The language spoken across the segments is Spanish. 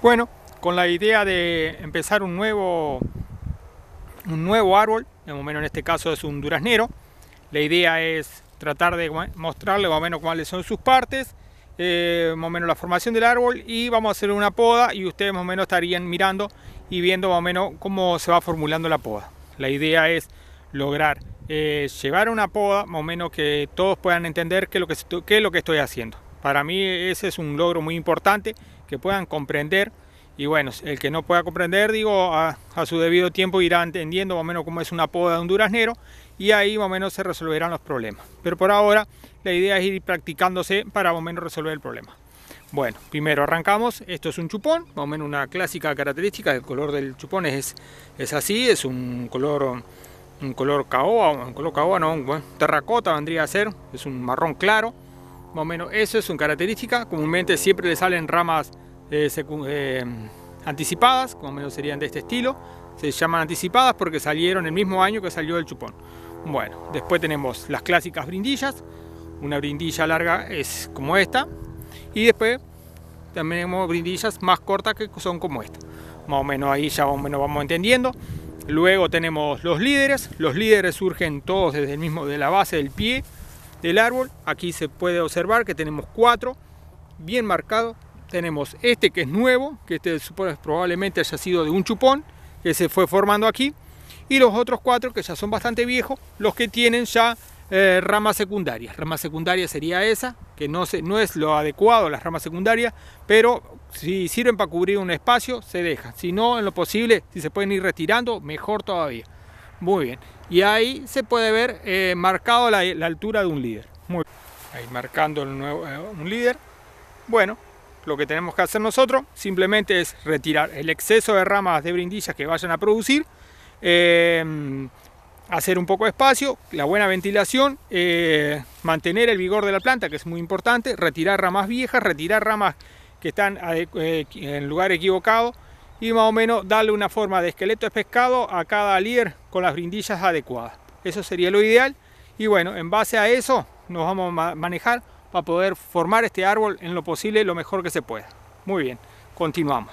Bueno, con la idea de empezar un nuevo, un nuevo árbol, en este caso es un duraznero, la idea es tratar de mostrarle más o menos cuáles son sus partes, eh, más o menos la formación del árbol y vamos a hacer una poda y ustedes más o menos estarían mirando y viendo más o menos cómo se va formulando la poda. La idea es lograr eh, llevar una poda más o menos que todos puedan entender qué es lo que estoy haciendo. Para mí ese es un logro muy importante que puedan comprender. Y bueno, el que no pueda comprender, digo, a, su debido tiempo irá entendiendo más o menos cómo es una poda de un duraznero y ahí más o menos se resolverán los problemas. Pero por ahora la idea es ir practicándose para más o menos resolver el problema. Bueno, primero arrancamos, esto es un chupón, más o menos una clásica característica, el color del chupón es, es así, es un color un color caoba, un color caoba no, terracota vendría a ser, es un marrón claro, más o menos eso es una característica, comúnmente siempre le salen ramas eh, eh, anticipadas, como menos serían de este estilo. Se llaman anticipadas porque salieron el mismo año que salió el chupón. Bueno, después tenemos las clásicas brindillas. Una brindilla larga es como esta. Y después también tenemos brindillas más cortas que son como esta. Más o menos ahí ya más o menos vamos entendiendo. Luego tenemos los líderes. Los líderes surgen todos desde el mismo, de la base del pie del árbol. Aquí se puede observar que tenemos cuatro bien marcados tenemos este que es nuevo, que este probablemente haya sido de un chupón, que se fue formando aquí, y los otros cuatro que ya son bastante viejos, los que tienen ya eh, ramas secundarias. Rama secundaria sería esa, que no, se, no es lo adecuado las ramas secundarias, pero si sirven para cubrir un espacio, se dejan. Si no, en lo posible, si se pueden ir retirando, mejor todavía. Muy bien. Y ahí se puede ver eh, marcado la, altura de un líder. Muy bien. Ahí marcando el nuevo, eh, un líder. Bueno, lo que tenemos que hacer nosotros simplemente es retirar el exceso de ramas de brindillas que vayan a producir, em, hacer un poco de espacio, la buena ventilación, eh, mantener el vigor de la planta, que es muy importante, retirar ramas viejas, retirar ramas que están eh, en lugar equivocado y más o menos darle una forma de esqueleto de pescado a cada líder con las brindillas adecuadas. Eso sería lo ideal y bueno, en base a eso nos vamos a manejar para poder formar este árbol en lo posible lo mejor que se pueda. Muy bien, continuamos.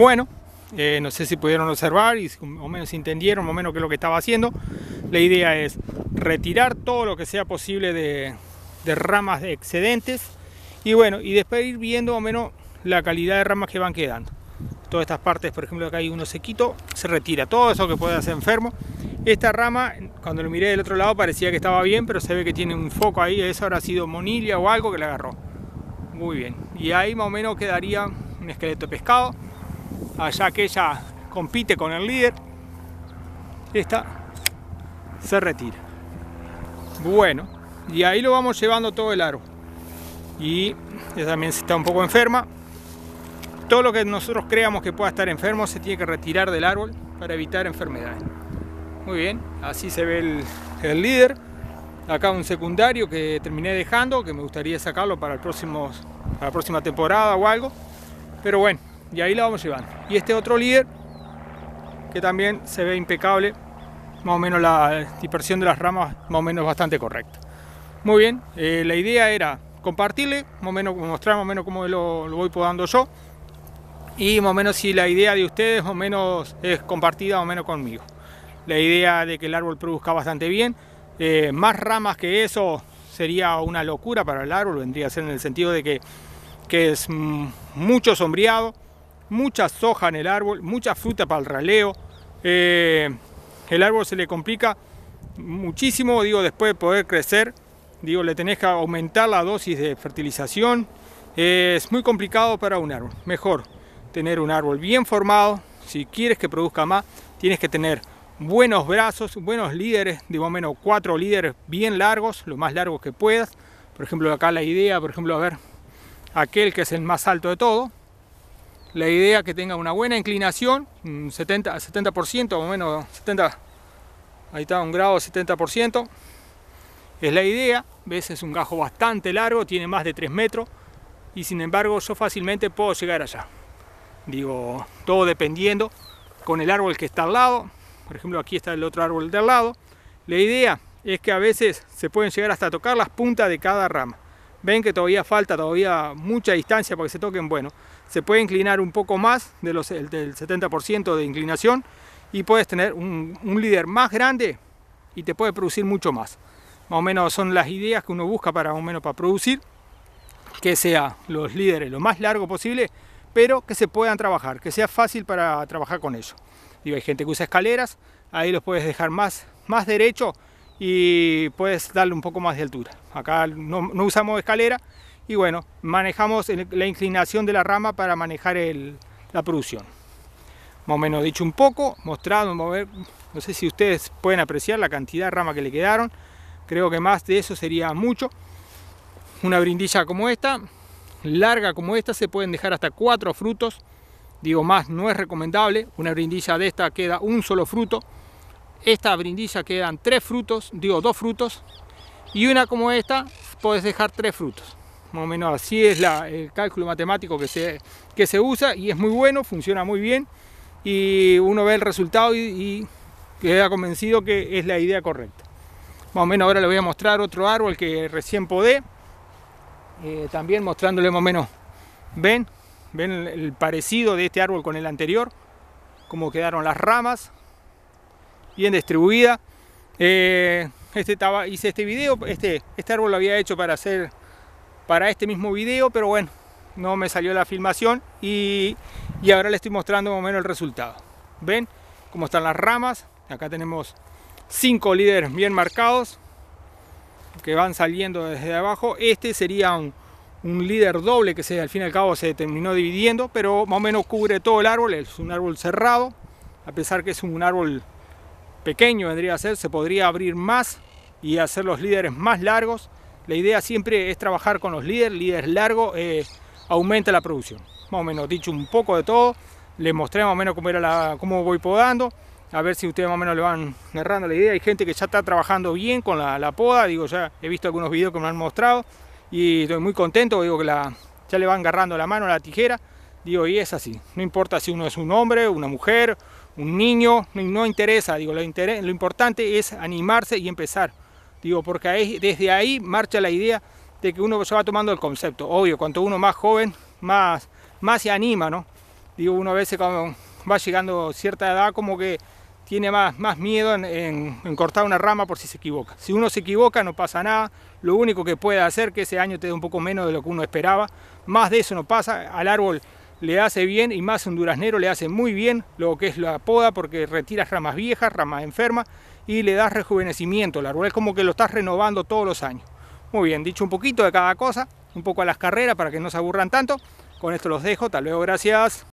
bueno. Eh, no sé si pudieron observar y o menos entendieron o menos qué es lo que estaba haciendo. La idea es retirar todo lo que sea posible de, ramas de excedentes y bueno, y después ir viendo o menos la calidad de ramas que van quedando. Todas estas partes, por ejemplo, acá hay uno sequito, se retira todo eso que puede hacer enfermo. Esta rama, cuando lo miré del otro lado, parecía que estaba bien, pero se ve que tiene un foco ahí. Eso habrá sido monilia o algo que le agarró. Muy bien. Y ahí más o menos quedaría un esqueleto de pescado allá que ella compite con el líder, esta se retira. Bueno, y ahí lo vamos llevando todo el aro. Y ella también está un poco enferma. Todo lo que nosotros creamos que pueda estar enfermo se tiene que retirar del árbol para evitar enfermedades. Muy bien, así se ve el, líder. Acá un secundario que terminé dejando, que me gustaría sacarlo para, para la próxima temporada o algo. Pero bueno, y ahí la vamos llevando. Y este otro líder, que también se ve impecable, más o menos la dispersión de las ramas, más o menos bastante correcta. Muy bien, eh, la idea era compartirle, más o menos mostrar más o menos cómo lo, voy podando yo, y más o menos si la idea de ustedes o menos es compartida o menos conmigo. La idea de que el árbol produzca bastante bien, eh, más ramas que eso sería una locura para el árbol, vendría a ser en el sentido de que, que es mm, mucho sombreado, mucha soja en el árbol, mucha fruta para el raleo. Eh, el árbol se le complica muchísimo, digo, después de poder crecer, digo, le tenés que aumentar la dosis de fertilización. es muy complicado para un árbol. Mejor tener un árbol bien formado. Si quieres que produzca más, tienes que tener buenos brazos, buenos líderes, digo, menos cuatro líderes bien largos, lo más largos que puedas. Por ejemplo, acá la idea, por ejemplo, a ver, aquel que es el más alto de todo, la idea que tenga una buena inclinación, un 70, 70% o menos, 70, ahí está, un grado 70%. Es la idea, ves, es un gajo bastante largo, tiene más de 3 metros y sin embargo yo fácilmente puedo llegar allá. Digo, todo dependiendo con el árbol que está al lado. Por ejemplo, aquí está el otro árbol del al lado. La idea es que a veces se pueden llegar hasta tocar las puntas de cada rama. Ven que todavía falta, todavía mucha distancia para que se toquen. Bueno, se puede inclinar un poco más de los, del 70% de inclinación y puedes tener un, líder más grande y te puede producir mucho más. Más o menos son las ideas que uno busca para o menos para producir, que sea los líderes lo más largo posible, pero que se puedan trabajar, que sea fácil para trabajar con ellos. Digo, hay gente que usa escaleras, ahí los puedes dejar más, más derecho y puedes darle un poco más de altura. Acá no, no usamos escalera, y bueno, manejamos la inclinación de la rama para manejar la producción. Más o menos dicho un poco, mostrado, no sé si ustedes pueden apreciar la cantidad de rama que le quedaron, creo que más de eso sería mucho. Una brindilla como esta, larga como esta, se pueden dejar hasta cuatro frutos, digo más, no es recomendable, una brindilla de esta queda un solo fruto, esta brindilla quedan tres frutos, digo dos frutos, y una como esta puedes dejar tres frutos más o menos así es el cálculo matemático que se, que se usa y es muy bueno, funciona muy bien y uno ve el resultado y, queda convencido que es la idea correcta. Más o menos ahora le voy a mostrar otro árbol que recién podé, eh, también mostrándole más o menos, ven, ven el, parecido de este árbol con el anterior, cómo quedaron las ramas, bien distribuida. Eh, este hice este video, este, este árbol lo había hecho para hacer para este mismo video, pero bueno, no me salió la filmación y, ahora le estoy mostrando más o menos el resultado. ¿Ven cómo están las ramas? Acá tenemos cinco líderes bien marcados que van saliendo desde abajo. Este sería un, un líder doble que se, al fin y al cabo se terminó dividiendo, pero más o menos cubre todo el árbol. Es un árbol cerrado, a pesar que es un árbol pequeño vendría a ser, se podría abrir más y hacer los líderes más largos la idea siempre es trabajar con los líderes, líderes largos, eh, aumenta la producción. Más o menos, dicho un poco de todo, les mostré más o menos cómo, era la, cómo voy podando, a ver si ustedes más o menos le van agarrando la idea. Hay gente que ya está trabajando bien con la, poda, digo, ya he visto algunos videos que me han mostrado y estoy muy contento, digo que la, ya le van agarrando la mano a la tijera, digo, y es así. No importa si uno es un hombre, una mujer, un niño, no, interesa, digo, lo importante es animarse y empezar. Digo, porque desde ahí marcha la idea de que uno se va tomando el concepto. Obvio, cuanto uno más joven, más, más se anima, ¿no? Digo, uno a veces cuando va llegando cierta edad como que tiene más, más miedo en, cortar una rama por si se equivoca. Si uno se equivoca no pasa nada, lo único que puede hacer que ese año te dé un poco menos de lo que uno esperaba, más de eso no pasa, al árbol le hace bien y más un duraznero le hace muy bien lo que es la poda porque retiras ramas viejas, ramas enfermas y le das rejuvenecimiento al árbol. Es como que lo estás renovando todos los años. Muy bien, dicho un poquito de cada cosa, un poco a las carreras para que no se aburran tanto. Con esto los dejo, tal luego, gracias.